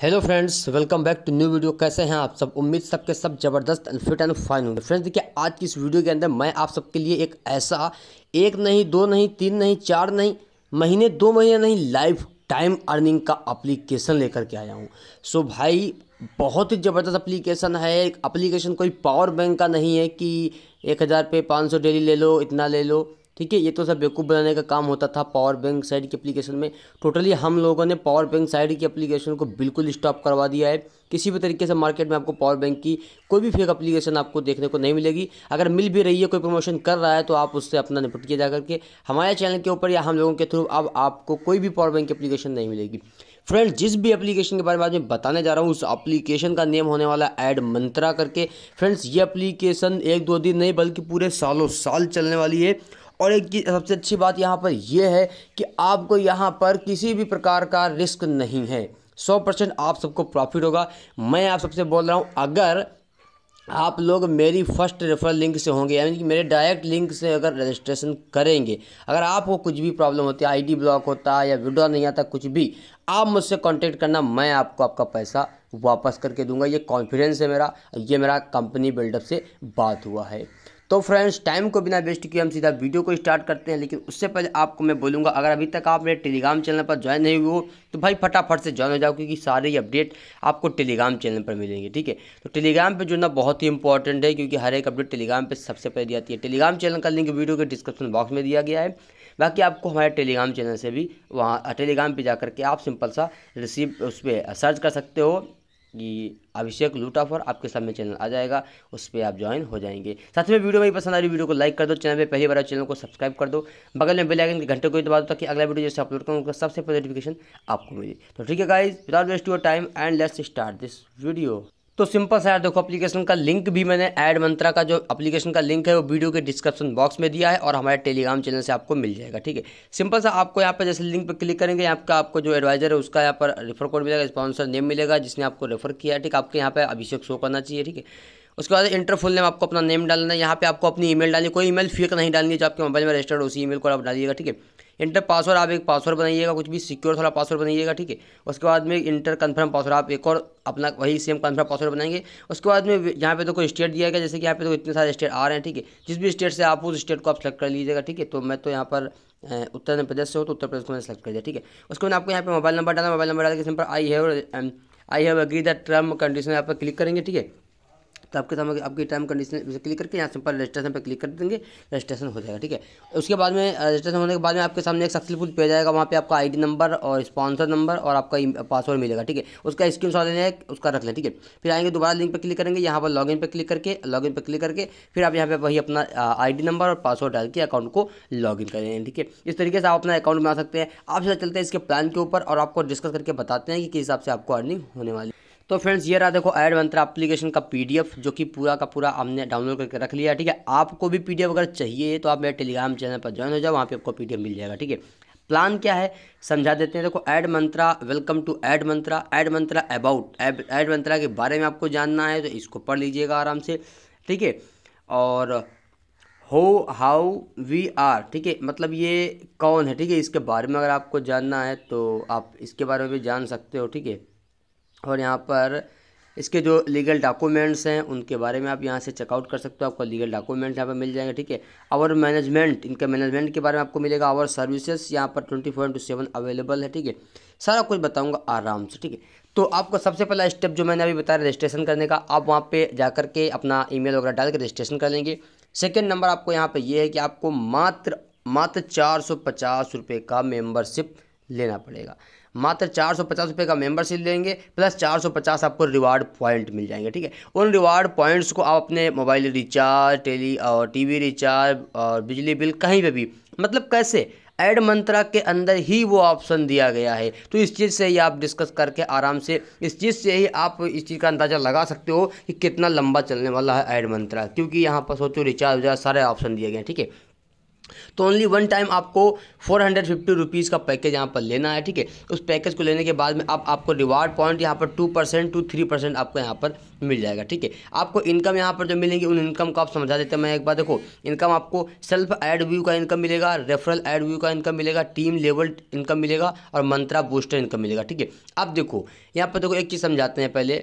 Hello friends welcome back to new video कैसे हैं आप सब उम्मीद सबके सब जबरदस्त एंड फिट एंड फाइन होंगे फ्रेंड्स देखिए आज की इस वीडियो के अंदर मैं आप सबके लिए एक ऐसा एक नहीं दो नहीं तीन नहीं चार नहीं महीने दो महीने नहीं लाइफ टाइम अर्निंग का अप्लीकेशन लेकर के आया हूँ सो so भाई बहुत ही ज़बरदस्त अप्लीकेशन है अप्लीकेशन कोई पावर बैंक का नहीं है कि एक हज़ार पे पाँच सौ डेली ले लो इतना ले लो ठीक है ये तो सब बेवकूफ़ बनाने का काम होता था पावर बैंक साइड की एप्लीकेशन में टोटली हम लोगों ने पावर बैंक साइड की एप्लीकेशन को बिल्कुल स्टॉप करवा दिया है किसी भी तरीके से मार्केट में आपको पावर बैंक की कोई भी फेक एप्लीकेशन आपको देखने को नहीं मिलेगी अगर मिल भी रही है कोई प्रमोशन कर रहा है तो आप उससे अपना निपट किया जा करके हमारे चैनल के ऊपर या हम लोगों के थ्रू अब आपको कोई भी पावर बैंक की अप्लीकेशन नहीं मिलेगी फ्रेंड जिस भी एप्लीकेशन के बारे में आज मैं बताने जा रहा हूँ उस एप्लीकेशन का नेम होने वाला एड मंत्रा करके फ्रेंड्स ये एप्लीकेशन एक दो दिन नहीं बल्कि पूरे सालों साल चलने वाली है और एक सबसे अच्छी बात यहाँ पर यह है कि आपको यहाँ पर किसी भी प्रकार का रिस्क नहीं है सौ परसेंट आप सबको प्रॉफिट होगा मैं आप सबसे बोल रहा हूँ अगर आप लोग मेरी फर्स्ट रेफर लिंक से होंगे यानी कि मेरे डायरेक्ट लिंक से अगर रजिस्ट्रेशन करेंगे अगर आपको कुछ भी प्रॉब्लम होती है आईडी ब्लॉक होता है या विड्रॉ नहीं आता कुछ भी आप मुझसे कांटेक्ट करना मैं आपको आपका पैसा वापस करके दूंगा ये कॉन्फिडेंस है मेरा ये मेरा कंपनी बिल्डअप से बात हुआ है तो फ्रेंड्स टाइम को बिना वेस्ट किए हम सीधा वीडियो को स्टार्ट करते हैं लेकिन उससे पहले आपको मैं बोलूँगा अगर अभी तक आप मेरे टेलीग्राम चैनल पर ज्वाइन नहीं हुए हो तो भाई फटाफट से ज्वाइन हो जाओ क्योंकि सारे अपडेट आपको टेलीग्राम चैनल पर मिलेंगे ठीक है तो टेलीग्राम पर जुड़ना बहुत ही इंपॉर्टेंट है क्योंकि हर एक अपडेट टेलीग्राम पर सबसे पहले दी जाती है टेलीग्राम चैनल का लिंक वीडियो के डिस्क्रिप्शन बॉक्स में दिया गया है बाकी आपको हमारे टेलीग्राम चैनल से भी वहाँ टेलीग्राम पर जा करके आप सिंपल सा रिसीव उस पर सर्च कर सकते हो कि अभिषेक लूटाफर आपके सामने चैनल आ जाएगा उस पर आप ज्वाइन हो जाएंगे साथ में वीडियो में पसंद आ रही वीडियो को लाइक कर दो चैनल पर पहली बार चैनल को सब्सक्राइब कर दो बगल में बेलाइकन के घंटे को दबा दो ताकि अगला वीडियो जैसे अपलोड करूँ उसका सबसे पहले नोटिफिकेशन आपको मिले तो ठीक है guys without waste your time and let's start this video तो सिंपल सा यार देखो एप्लीकेशन का लिंक भी मैंने ऐड मंत्रा का जो एप्लीकेशन का लिंक है वो वीडियो के डिस्क्रिप्शन बॉक्स में दिया है और हमारे टेलीग्राम चैनल से आपको मिल जाएगा ठीक है सिंपल सा आपको यहाँ पर जैसे लिंक पर क्लिक करेंगे यहाँ का आपको जो एडवाइजर है उसका यहाँ पर रेफर कोड मिलेगा स्पॉन्सर नेम मिलेगा जिसने आपको रेफर किया है ठीक आपके यहाँ पर अभिषेक शो करना चाहिए ठीक है उसके बाद इंटरफुल नेम आपको अपना नेम डालना है यहाँ पे आपको अपनी ईमेल डालनी कोई ईमेल फेक नहीं डालनी जो आपके मोबाइल में रजिस्टर्ड उसी ईमेल को आप डालिएगा ठीक है इंटर पासवर्ड आप एक पासवर्ड बनाइएगा कुछ भी सिक्योर थोड़ा पासवर्ड बनाइएगा ठीक है उसके बाद में इंटर कन्फर्म पासवर्ड आप एक और अपना वही सेम कन्फर्म पासवर्ड बनाएंगे उसके बाद में यहाँ पे देखो तो स्टेट दिया गया जैसे कि यहाँ पे तो इतने सारे स्टेट आ रहे हैं ठीक है जिस भी स्टेट से आप उस स्टेट को आप सेलेक्ट कर लीजिएगा ठीक है तो मैं तो यहाँ पर उत्तर प्रदेश से हो तो उत्तर प्रदेश को मैंने सेलेक्ट कर दिया ठीक है उसके बाद आपको यहाँ पर मोबाइल नंबर डाला मोबाइल नंबर डाला के simple I have I have agree the term condition आप पर क्लिक करेंगे ठीक है तो आपके सामने आपकी टर्म कंडीशन क्लिक करके यहाँ सिंपल रजिस्ट्रेशन पर क्लिक कर देंगे रजिस्ट्रेशन हो जाएगा ठीक है उसके बाद में रजिस्ट्रेशन होने के बाद में आपके सामने एक सक्सेसफुल पेज आएगा वहाँ पर आपका आई नंबर और स्पॉन्सर नंबर और आपका पासवर्ड मिलेगा ठीक है उसका स्क्रीन शॉट लेना है उसका रख लें ठीक है फिर आएंगे दोबारा लिंक पर क्लिक करेंगे यहाँ पर इन पर क्लिक करके लॉगिन पर क्लिक करके फिर आप यहाँ पर वही अपना डी नंबर और पासवर्ड डाल के अकाउंट को लॉग इन करेंगे ठीक है इस तरीके से आप अपना अकाउंट बना सकते हैं आप चलते हैं इसके प्लान के ऊपर और आपको डिस्कस करके बताते हैं कि किस हिसाब से आपको अर्निंग होने वाली है तो फ्रेंड्स ये रहा देखो एड मंत्रा एप्लीकेशन का पीडीएफ जो कि पूरा का पूरा हमने डाउनलोड करके रख लिया ठीक है आपको भी पीडीएफ अगर चाहिए तो आप मेरे टेलीग्राम चैनल पर ज्वाइन हो जाओ वहाँ पे आपको पीडीएफ मिल जाएगा ठीक है प्लान क्या है समझा देते हैं देखो ad Mantra welcome to ad Mantra ad Mantra about ad Mantra के बारे में आपको जानना है तो इसको पढ़ लीजिएगा आराम से ठीक है और हो हाउ वी आर ठीक है मतलब ये कौन है ठीक है इसके बारे में अगर आपको जानना है तो आप इसके बारे में भी जान सकते हो ठीक है और यहाँ पर इसके जो लीगल डॉक्यूमेंट्स हैं उनके बारे में आप यहाँ से चेकआउट कर सकते हो आपको लीगल डॉक्यूमेंट्स यहाँ पर मिल जाएंगे ठीक है आवर मैनेजमेंट इनका मैनेजमेंट के बारे में आपको मिलेगा आवर सर्विसेज यहाँ पर twenty four into seven available है ठीक है सारा कुछ बताऊँगा आराम से ठीक है तो आपको सबसे पहला स्टेप जो मैंने अभी बताया रजिस्ट्रेशन करने का आप वहाँ पर जा करके के अपना मेल वगैरह डाल के रजिस्ट्रेशन कर लेंगे सेकेंड नंबर आपको यहाँ पर ये है कि आपको मात्र मात्र चार सौ पचास रुपये का मेम्बरशिप लेना पड़ेगा मात्र चार सौ पचास रुपये का मेंबरशिप लेंगे प्लस चार सौ पचास आपको रिवार्ड पॉइंट मिल जाएंगे ठीक है उन रिवार्ड पॉइंट्स को आप अपने मोबाइल रिचार्ज टेली और टीवी रिचार्ज और बिजली बिल कहीं पर भी मतलब कैसे एड मंत्रा के अंदर ही वो ऑप्शन दिया गया है तो इस चीज़ से ही आप डिस्कस करके आराम से इस चीज़ से ही आप इस चीज़ का अंदाज़ा लगा सकते हो कि कितना लंबा चलने वाला है एड मंत्रा क्योंकि यहाँ पर सोचो रिचार्ज वगैरह सारे ऑप्शन दिए गए हैं ठीक है तो ओनली वन टाइम आपको फोर हंड्रेड फिफ्टी रुपीज़ का पैकेज यहाँ पर लेना है ठीक है उस पैकेज को लेने के बाद में आप आपको रिवार्ड पॉइंट यहाँ पर two percent two three percent आपको यहाँ पर मिल जाएगा ठीक है आपको इनकम यहाँ पर जो मिलेगी उन इनकम को आप समझा देते हैं मैं एक बार देखो इनकम आपको सेल्फ एड व्यू का इनकम मिलेगा रेफरल एड व्यू का इनकम मिलेगा टीम लेवल इनकम मिलेगा और मंत्रा बूस्टर इनकम मिलेगा ठीक है अब देखो यहाँ पर देखो एक चीज़ समझाते हैं पहले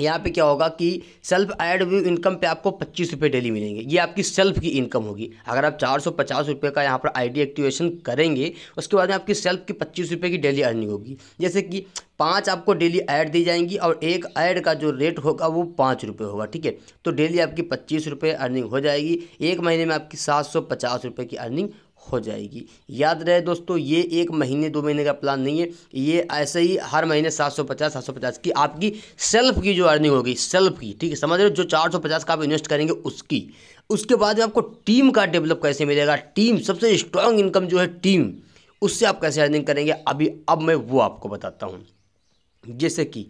यहाँ पे क्या होगा कि सेल्फ एड व्यू इनकम पे आपको पच्चीस रुपये डेली मिलेंगे ये आपकी सेल्फ की इनकम होगी अगर आप चार सौ पचास रुपये का यहाँ पर आईडी एक्टिवेशन करेंगे उसके बाद में आपकी सेल्फ की पच्चीस रुपये की डेली अर्निंग होगी जैसे कि पाँच आपको डेली ऐड दी जाएंगी और एक ऐड का जो रेट होगा वो पाँच रुपये होगा ठीक है तो डेली आपकी पच्चीस रुपये अर्निंग हो जाएगी एक महीने में आपकी सात सौ पचास रुपये की अर्निंग हो जाएगी याद रहे दोस्तों ये एक महीने दो महीने का प्लान नहीं है ये ऐसे ही हर महीने सात सौ पचास सात सौ पचास की आपकी सेल्फ की जो अर्निंग होगी सेल्फ की ठीक है समझ रहे हो जो चार सौ पचास का आप इन्वेस्ट करेंगे उसकी उसके बाद में आपको टीम का डेवलप कैसे मिलेगा टीम सबसे स्ट्रांग इनकम जो है टीम उससे आप कैसे अर्निंग करेंगे अभी अब मैं वो आपको बताता हूँ जैसे कि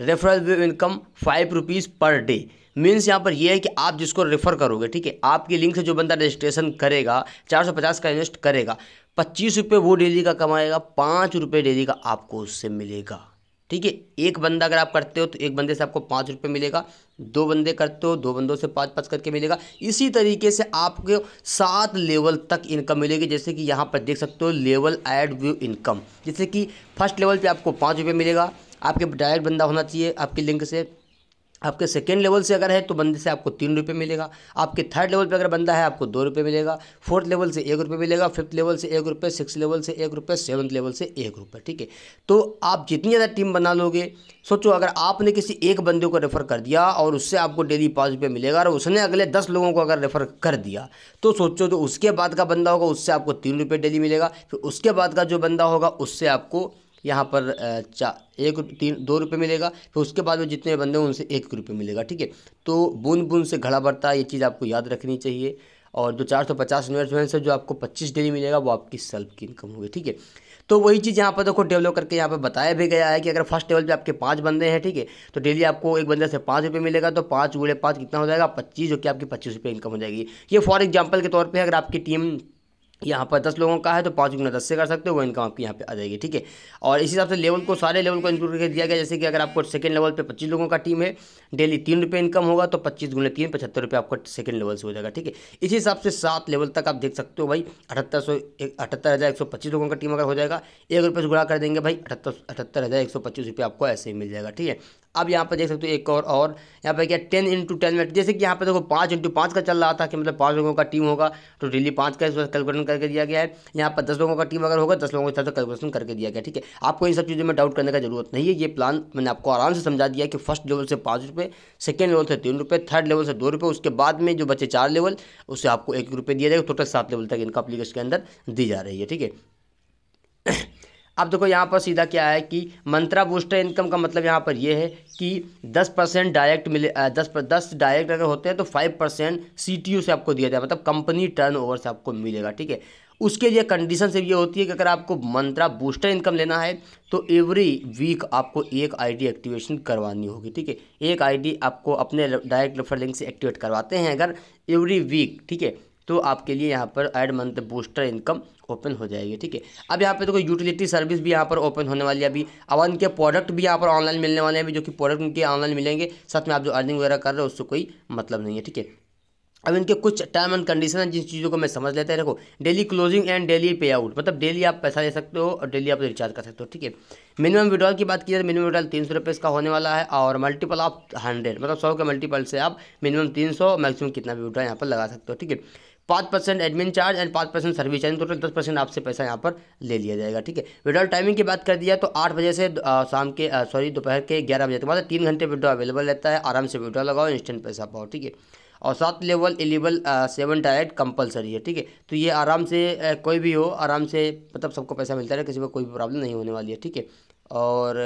referral income five rupees per day means यहाँ पर यह है कि आप जिसको रेफर करोगे ठीक है आपकी लिंक से जो बंदा रजिस्ट्रेशन करेगा चार सौ पचास का इन्वेस्ट करेगा पच्चीस रुपये वो डेली का कमाएगा पाँच रुपये डेली का आपको उससे मिलेगा ठीक है एक बंदा अगर आप करते हो तो एक बंदे से आपको पाँच रुपये मिलेगा दो बंदे करते हो दो बंदों से पाँच पाँच करके मिलेगा इसी तरीके से आपको सात लेवल तक इनकम मिलेगी जैसे कि यहाँ पर देख सकते हो लेवल एड व्यू इनकम जैसे कि फर्स्ट लेवल पे आपको पाँच रुपये मिलेगा आपके डायरेक्ट बंदा होना चाहिए आपकी लिंक से आपके सेकेंड लेवल से अगर है तो बंदे से आपको तीन रुपये मिलेगा आपके थर्ड लेवल पे अगर बंदा है आपको दो रुपये मिलेगा फोर्थ लेवल से एक रुपये मिलेगा फिफ्थ लेवल से एक रुपये सिक्स लेवल से एक रुपये सेवन्थ लेवल से एक रुपये ठीक है तो आप जितनी ज़्यादा टीम बना लोगे सोचो अगर आपने किसी एक बंदे को रेफ़र कर दिया और उससे आपको डेली पाँच रुपये मिलेगा और उसने अगले दस लोगों को अगर रेफ़र कर दिया तो सोचो जो उसके बाद का बंदा होगा उससे आपको तीन रुपये डेली मिलेगा फिर उसके बाद का जो बंदा होगा उससे आपको यहाँ पर चा एक तीन दो रुपये मिलेगा फिर उसके बाद में जितने बंदे हैं उनसे एक रुपये मिलेगा ठीक है तो बूंद बूंद से घड़ा बढ़ता है ये चीज़ आपको याद रखनी चाहिए और जो चार सौ पचास इन्वेस्टमेंट से जो आपको पच्चीस डेली मिलेगा वो आपकी सेल्फ की इनकम होगी ठीक है तो वही चीज़ यहाँ पर देखो डेवलप करके यहाँ पर बताया भी गया है कि अगर फर्स्ट लेवल पे आपके पाँच बंदे हैं ठीक है थीके? तो डेली आपको एक बंदे से पाँच रुपये मिलेगा तो पाँच गुड़े पाँच कितना हो जाएगा पच्चीस जो कि आपकी पच्चीस रुपये इनकम हो जाएगी ये फॉर एग्जाम्पल के तौर पर अगर आपकी टीम यहाँ पर दस लोगों का है तो पाँच गुना दस से कर सकते हो वो इनकम आपकी यहाँ पे आ जाएगी ठीक है और इसी हिसाब से लेवल को सारे लेवल को इंक्लूड करके दिया गया जैसे कि अगर आपको सेकंड लेवल पे पच्चीस लोगों का टीम है डेली तीन रुपये इनकम होगा तो पच्चीस गुना तीन पचहत्तर रुपये आपका सेकंड लेवल से हो जाएगा ठीक है इसी हिसाब से सात लेवल तक आप देख सकते हो भाई अठहत्तर सौ अठहत्तर हज़ार एक सौ पच्चीस लोगों का टीम अगर हो जाएगा एक रुपये से गुणा कर देंगे भाई अठहत्तर अठहत्तर हज़ार एक सौ पच्चीस रुपये आपको ऐसे ही मिल जाएगा ठीक है अब यहाँ पर देख सकते हो एक और और यहाँ पर क्या टेन इंटू टेन में जैसे कि यहाँ पर देखो पाँच इंटू पाँच का चल रहा था कि मतलब पाँच लोगों का टीम होगा तो डेली पाँच का कैलकुलेशन करके दिया गया है यहाँ पर दस लोगों का टीम अगर होगा दस लोगों के साथ कैलकुलेशन करके दिया गया ठीक है आपको इन सब चीज़ों में डाउट करने का जरूरत नहीं है ये प्लान मैंने आपको आराम से समझा दिया कि फर्स्ट लेवल से पाँच रुपये सेकेंड लेवल से तीन रुपये थर्ड लेवल से दो रुपये उसके बाद में जो बचे चार लेवल उससे आपको एक रुपये दिया जाएगा टोटल सात लेवल तक इनका अप्लीकेशन के अंदर दी जा रही है ठीक है अब देखो यहाँ पर सीधा क्या है कि मंत्रा बूस्टर इनकम का मतलब यहाँ पर ये है कि 10 परसेंट डायरेक्ट मिले दस पर दस डायरेक्ट अगर होते हैं तो 5 परसेंट सी से आपको दिया जाए मतलब कंपनी टर्नओवर से आपको मिलेगा ठीक है उसके लिए कंडीशन सिर्फ ये होती है कि अगर आपको मंत्रा बूस्टर इनकम लेना है तो एवरी वीक आपको एक आईडी एक्टिवेशन करवानी होगी ठीक है एक आईडी आपको अपने डायरेक्ट रेफर लिंक से एक्टिवेट करवाते हैं अगर एवरी वीक ठीक है तो आपके लिए यहाँ पर ad month booster income open हो जाएगी ठीक है अब यहाँ पे देखो तो यूटिलिटी सर्विस भी यहाँ पर ओपन होने वाली है अभी अब उनके प्रोडक्ट भी यहाँ पर ऑनलाइन मिलने वाले हैं अभी जो कि प्रोडक्ट उनके ऑनलाइन मिलेंगे साथ में आप जो अर्निंग वगैरह कर रहे हो उससे कोई मतलब नहीं है ठीक है अब इनके कुछ टर्म एंड कंडीशन है जिन चीज़ों को मैं समझ लेता है देखो daily closing and daily payout मतलब डेली आप पैसा ले सकते हो और डेली आप रिचार्ज कर सकते हो ठीक है मिनिमम विड्रॉल की बात की जाए मिनिमम तो विड्रॉल तीन सौ रुपये इसका होने वाला है और मल्टीपल ऑफ हंड्रेड मतलब सौ के मल्टीपल से आप मिनिमम तीन सौ मैक्सिमम कितना भी विड्रॉल यहाँ पर लगा सकते हो ठीक है पाँच परसेंट एडमिन चार्ज एंड पाँच परसेंट सर्विस चार्ज टोटल दस परसेंट आपसे पैसा यहाँ पर ले लिया जाएगा ठीक है विड्रॉल टाइमिंग की बात कर दिया तो आठ बजे से शाम के सॉरी दोपहर के ग्यारह बजे तक मतलब तीन घंटे विड्रॉ अवेलेबल रहता है आराम से विड्रॉ लगाओ इंस्टेंट पैसा पाओ ठीक है और सात लेवल एलिवल सेवन डायरेक्ट कंपलसरी है ठीक है तो ये आराम से कोई भी हो आराम से मतलब सबको पैसा मिलता रहे किसी को कोई प्रॉब्लम नहीं होने वाली है ठीक है और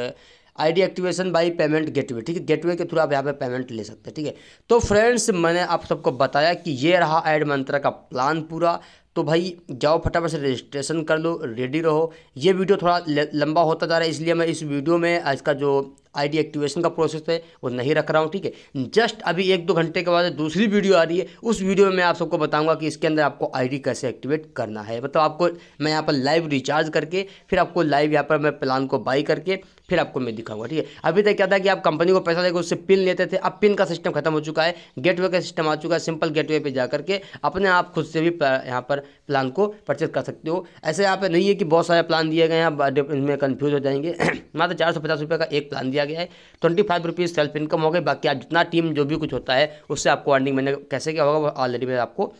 ID activation by payment gateway ठीक है गेटवे के थ्रू आप यहाँ पे पेमेंट ले सकते हैं ठीक है तो फ्रेंड्स मैंने आप सबको बताया कि ये रहा एड मंत्रा का प्लान पूरा तो भाई जाओ फटाफट से रजिस्ट्रेशन कर लो रेडी रहो ये वीडियो थोड़ा लंबा होता जा रहा है इसलिए मैं इस वीडियो में आज का जो आईडी एक्टिवेशन का प्रोसेस है वो नहीं रख रहा हूँ ठीक है जस्ट अभी एक दो घंटे के बाद दूसरी वीडियो आ रही है उस वीडियो में मैं आप सबको बताऊंगा कि इसके अंदर आपको आईडी कैसे एक्टिवेट करना है मतलब आपको मैं यहाँ पर लाइव रिचार्ज करके फिर आपको लाइव यहाँ पर मैं प्लान को बाई करके फिर आपको मैं दिखाऊंगा ठीक है अभी तक क्या था कि आप कंपनी को पैसा देकर उससे पिन लेते थे अब पिन का सिस्टम खत्म हो चुका है गेटवे का सिस्टम आ चुका है सिंपल गेटवे पे जा करके अपने आप खुद से भी यहाँ पर प्लान को परचेज कर सकते हो ऐसे यहाँ पे नहीं है कि बहुत सारे प्लान दिए गए हैं आप इसमें कन्फ्यूज़ हो जाएंगे मात्र चार सौ पचास रुपये का एक प्लान दिया दिया गया है twenty five rupees self income हो गई बाकी आप जितना टीम जो भी कुछ होता है उससे आपको अर्निंग मैंने कैसे क्या होगा वो ऑलरेडी मैंने आपको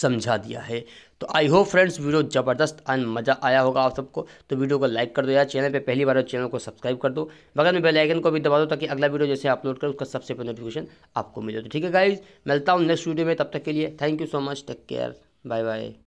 समझा दिया है तो आई होप फ्रेंड्स वीडियो ज़बरदस्त एंड मज़ा आया होगा आप सबको तो वीडियो को लाइक कर दो या चैनल पे पहली बार चैनल को सब्सक्राइब कर दो बगल में बेल आइकन को भी दबा दो ताकि अगला वीडियो जैसे अपलोड करो उसका सबसे पहले नोटिफिकेशन आपको मिले तो ठीक है गाइज मिलता हूँ नेक्स्ट वीडियो में तब तक के लिए thank you so much take care bye bye